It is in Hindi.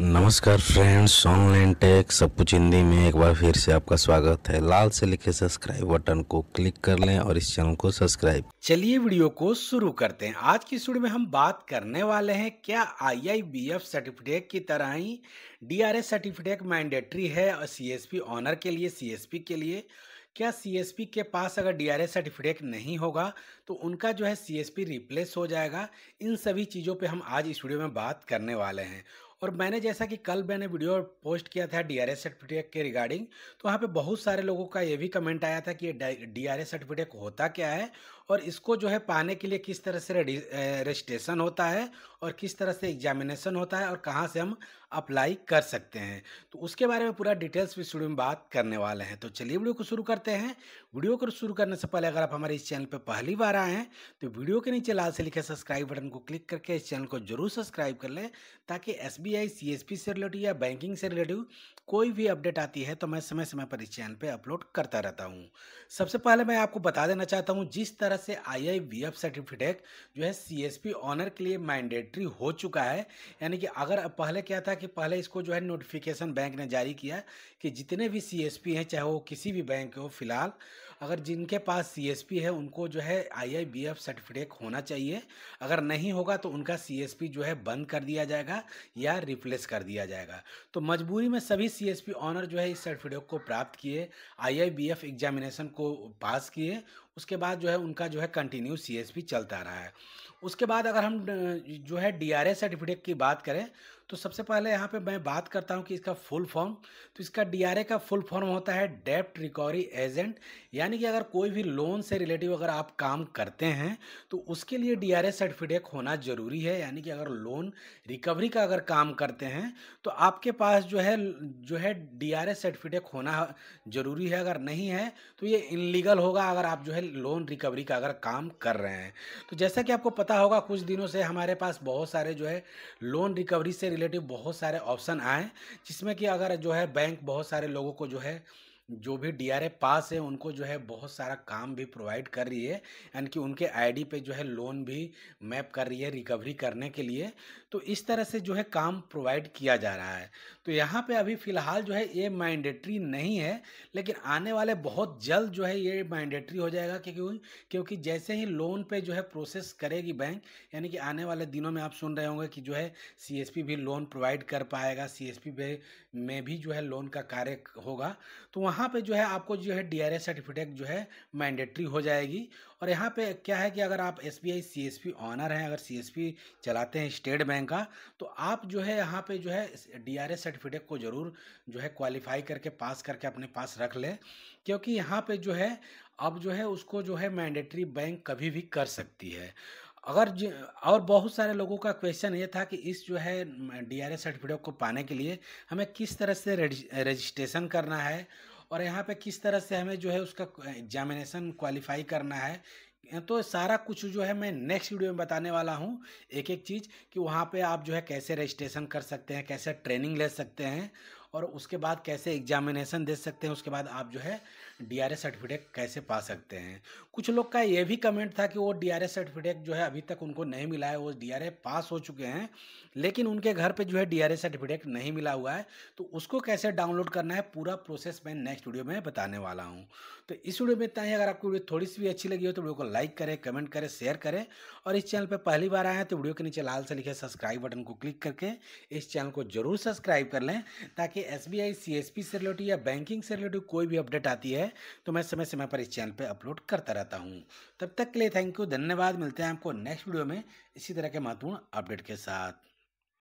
नमस्कार फ्रेंड्स ऑनलाइन टेक सब कुछ हिंदी में एक बार फिर से आपका स्वागत है लाल से लिखे सब्सक्राइब बटन को क्लिक कर लें और इस चैनल को सब्सक्राइब चलिए वीडियो को शुरू करते हैं आज की स्टूडियो में हम बात करने वाले हैं क्या आईआईबीएफ सर्टिफिकेट की तरह ही डीआरएस सर्टिफिकेट मैंडेटरी है और सीएसपी ऑनर के लिए सीएसपी के लिए क्या सीएसपी के पास अगर डीआरएस सर्टिफिकेट नहीं होगा तो उनका जो है सीएसपी रिप्लेस हो जाएगा इन सभी चीज़ों पे हम आज इस वीडियो में बात करने वाले हैं और मैंने जैसा कि कल मैंने वीडियो पोस्ट किया था डी आर एस सर्टिफिकेट के रिगार्डिंग तो वहाँ पे बहुत सारे लोगों का ये भी कमेंट आया था कि ये डी आर एस सर्टिफिकेट होता क्या है और इसको जो है पाने के लिए किस तरह से रजिस्ट्रेशन होता है और किस तरह से एग्जामिनेशन होता है और कहाँ से हम अप्लाई कर सकते हैं तो उसके बारे में पूरा डिटेल्स भी शुरू में बात करने वाले हैं तो चलिए वीडियो को शुरू करते हैं वीडियो को शुरू करने से पहले अगर आप हमारे इस चैनल पर पहली बार आए हैं तो वीडियो के नीचे लाल से लिखे सब्सक्राइब बटन को क्लिक करके इस चैनल को जरूर सब्सक्राइब कर लें ताकि एस बी से रिलेटिव या बैंकिंग से रिलेटिव कोई भी अपडेट आती है तो मैं समय समय पर इस चैनल पर अपलोड करता रहता हूँ सबसे पहले मैं आपको बता देना चाहता हूँ जिस तरह से I I B F certificate जो है सी एस पी ऑनर के लिए मैंडेटरी हो चुका है यानी कि अगर पहले क्या था कि पहले इसको जो है नोटिफिकेशन बैंक ने जारी किया कि जितने भी सी एस पी हैं चाहे वो किसी भी बैंक के हो फिलहाल अगर जिनके पास सीएसपी है उनको जो है आईआईबीएफ सर्टिफिकेट होना चाहिए अगर नहीं होगा तो उनका सीएसपी जो है बंद कर दिया जाएगा या रिप्लेस कर दिया जाएगा तो मजबूरी में सभी सीएसपी ऑनर जो है इस सर्टिफिकेट को प्राप्त किए आईआईबीएफ एग्जामिनेशन को पास किए उसके बाद जो है उनका जो है कंटिन्यू पी चलता रहा है उसके बाद अगर हम जो है ए सर्टिफिकेट की बात करें तो सबसे पहले यहाँ पे मैं बात करता हूँ कि इसका फुल फॉर्म तो इसका डीआरए का फुल फॉर्म होता है डेप्ट रिकवरी एजेंट यानी कि अगर कोई भी लोन से रिलेटिव अगर आप काम करते हैं तो उसके लिए डीआरए सर्टिफिकेट होना ज़रूरी है यानी कि अगर लोन रिकवरी का अगर काम करते हैं तो आपके पास जो है जो है डी सर्टिफिकेट होना ज़रूरी है अगर नहीं है तो ये इनलीगल होगा अगर आप जो है लोन रिकवरी का अगर काम कर रहे हैं तो जैसा कि आपको पता होगा कुछ दिनों से हमारे पास बहुत सारे जो है लोन रिकवरी से रिलेटिव बहुत सारे ऑप्शन आए जिसमें कि अगर जो है बैंक बहुत सारे लोगों को जो है जो भी डीआरए पास है उनको जो है बहुत सारा काम भी प्रोवाइड कर रही है यानी कि उनके आईडी पे जो है लोन भी मैप कर रही है रिकवरी करने के लिए तो इस तरह से जो है काम प्रोवाइड किया जा रहा है तो यहाँ पे अभी फ़िलहाल जो है ये मैंडेटरी नहीं है लेकिन आने वाले बहुत जल्द जो है ये मैंडेटरी हो जाएगा क्योंकि क्योंकि जैसे ही लोन पर जो है प्रोसेस करेगी बैंक यानी कि आने वाले दिनों में आप सुन रहे होंगे कि जो है सी भी लोन प्रोवाइड कर पाएगा सी में भी जो है लोन का कार्य होगा तो वहाँ यहाँ पे जो है आपको जो है डी आर एस सर्टिफिकेट जो है मैंडेटरी हो जाएगी और यहाँ पे क्या है कि अगर आप S B I C S P owner हैं अगर सी एस पी चलाते हैं स्टेट बैंक का तो आप जो है यहाँ पे जो है डी आर एस सर्टिफिकेट को ज़रूर जो है क्वालिफाई करके पास करके अपने पास रख लें क्योंकि यहाँ पे जो है अब जो है उसको जो है मैंडेटरी बैंक कभी भी कर सकती है अगर और बहुत सारे लोगों का क्वेश्चन ये था कि इस जो है डी आर एस सर्टिफिकेट को पाने के लिए हमें किस तरह से रजिस्ट्रेशन करना है और यहाँ पे किस तरह से हमें जो है उसका एग्जामिनेशन क्वालिफाई करना है तो सारा कुछ जो है मैं नेक्स्ट वीडियो में बताने वाला हूँ एक एक चीज़ कि वहाँ पे आप जो है कैसे रजिस्ट्रेशन कर सकते हैं कैसे ट्रेनिंग ले सकते हैं और उसके बाद कैसे एग्जामिनेशन दे सकते हैं उसके बाद आप जो है डी आर सर्टिफिकेट कैसे पा सकते हैं कुछ लोग का ये भी कमेंट था कि वो डी आर सर्टिफिकेट जो है अभी तक उनको नहीं मिला है वो डी पास हो चुके हैं लेकिन उनके घर पर जो है डी सर्टिफिकेट नहीं मिला हुआ है तो उसको कैसे डाउनलोड करना है पूरा प्रोसेस मैं नेक्स्ट वीडियो में बताने वाला हूँ तो इस वीडियो में इतना ही अगर आपको वीडियो थोड़ी सी भी अच्छी लगी हो तो वीडियो को लाइक करें कमेंट करें शेयर करें और इस चैनल पर पहली बार आए हैं तो वीडियो के नीचे लाल से लिखे सब्सक्राइब बटन को क्लिक करके इस चैनल को जरूर सब्सक्राइब कर लें ताकि कि S B I C S P से रिलेटेड या बैंकिंग से रिलेटेड कोई भी अपडेट आती है तो मैं समय समय पर इस चैनल पर अपलोड करता रहता हूँ तब तक के लिए थैंक यू धन्यवाद मिलते हैं आपको नेक्स्ट वीडियो में इसी तरह के महत्वपूर्ण अपडेट के साथ